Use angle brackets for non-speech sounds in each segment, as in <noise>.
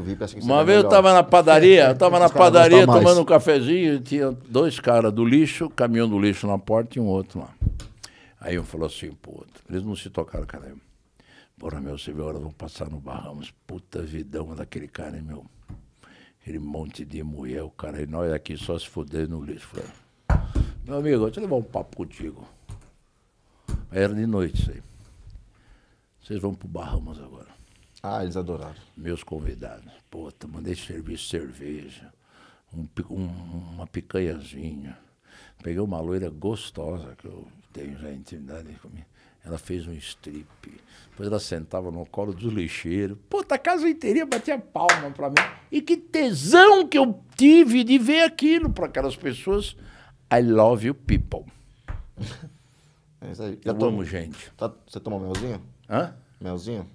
VIP. Acho que Uma é vez melhor. eu estava na padaria, eu tava na padaria tomando um cafezinho, e tinha dois caras do lixo, caminhão do lixo na porta e um outro lá. Aí um falou assim pro outro, eles não se tocaram, cara. Porra, meu, você viu agora vamos vão passar no Bahamas. Puta vidão daquele cara, hein, meu? Aquele monte de mulher, o cara, e nós aqui só se fuder no lixo. Falei, meu amigo, deixa eu levar um papo contigo. Era de noite isso aí. Vocês vão pro Bahamas agora. Ah, eles adoraram. Meus convidados. Puta, tá, mandei servir cerveja, um, um, uma picanhazinha. Peguei uma loira gostosa que eu tenho já intimidade comigo. Ela fez um strip. Depois ela sentava no colo do lixeiro. Puta, tá, a casa inteira batia palma pra mim. E que tesão que eu tive de ver aquilo para aquelas pessoas. I love you people. É eu amo gente. Tá, você tomou melzinho? Hã? Melzinho?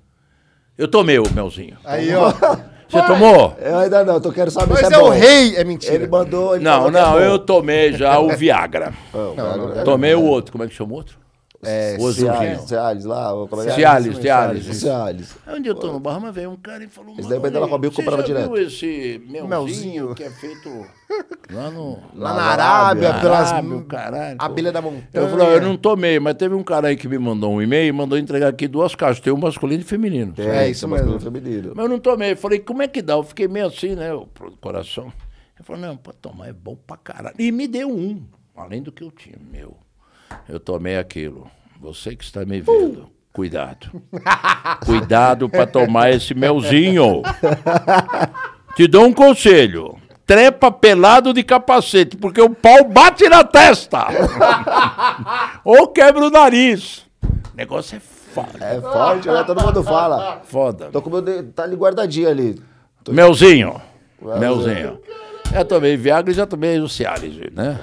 Eu tomei o melzinho. Aí, ó. Você tomou? Eu ainda não, eu quero saber Mas se é, é o bom. rei, é mentira. Ele mandou. Ele não, é não, eu tomei já o Viagra. Não, não, não. tomei o outro. Como é que chama o outro? É, é Ciales, Ciales lá. Ciales, Ciales. Ciales. Um eu tô no bar, mas veio um cara e falou... Esse daí da eu comprava direto. Você esse melzinho que é feito <laughs> lá no... Lá na Arábia, pelas... caralho. Abelha da montanha. Eu falei, eu não tomei, mas teve um cara aí que me mandou um e-mail e mandou entregar aqui duas caixas. Tem um masculino e feminino. É, isso mesmo. Feminino. Mas eu não tomei. Falei, como é que dá? Eu fiquei meio assim, né? O coração. Ele falou, não, pode tomar, é bom pra caralho. E me deu um, além do que eu tinha, meu eu tomei aquilo. Você que está me vendo. Cuidado. <laughs> Cuidado para tomar esse melzinho. <laughs> Te dou um conselho. Trepa pelado de capacete, porque o pau bate na testa. <laughs> Ou quebra o nariz. O negócio é foda. É forte, né? Todo mundo fala. Foda. Tô com meu de... tá ali guardadinho ali. Tô... Melzinho. Melzinho. Melzinho. Eu tomei Viagra e já tomei o Cialis, né?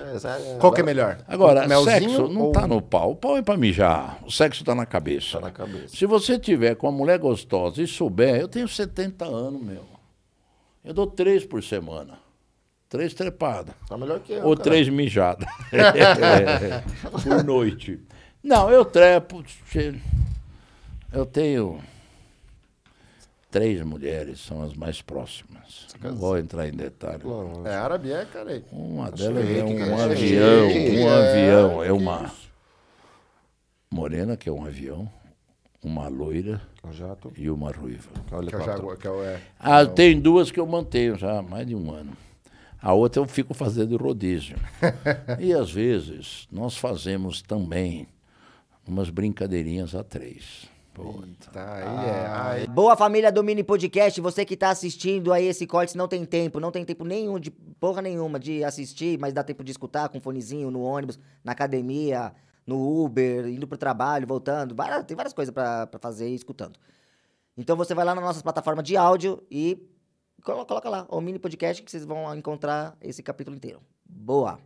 É, qual que é melhor? Agora, sexo não ou... tá no pau. O pau é pra mijar. O sexo tá na cabeça. Tá na cabeça. Se você tiver com uma mulher gostosa e souber, eu tenho 70 anos, meu. Eu dou três por semana. Três trepadas. Tá melhor que eu, Ou cara. três mijadas. é, <laughs> por noite. Não, eu trepo. Eu tenho três mulheres são as mais próximas. Não vou entrar em detalhe. é árabe, é, cara? É. Uma delas é, é um, avião, é. um avião, é uma morena, que é um avião, uma loira Jato. e uma ruiva. Olha, que jato, Que é, ah, tem duas que eu mantenho já há mais de um ano. A outra eu fico fazendo rodízio. <laughs> e às vezes nós fazemos também umas brincadeirinhas a três. Puta, tá, aí é. Boa família do Mini Podcast, você que tá assistindo aí esse corte, não tem tempo, não tem tempo nenhum, de porra nenhuma, de assistir, mas dá tempo de escutar com um fonezinho no ônibus, na academia, no Uber, indo pro trabalho, voltando. Várias, tem várias coisas para fazer e escutando. Então você vai lá na nossa plataforma de áudio e coloca, coloca lá o Mini Podcast que vocês vão encontrar esse capítulo inteiro. Boa!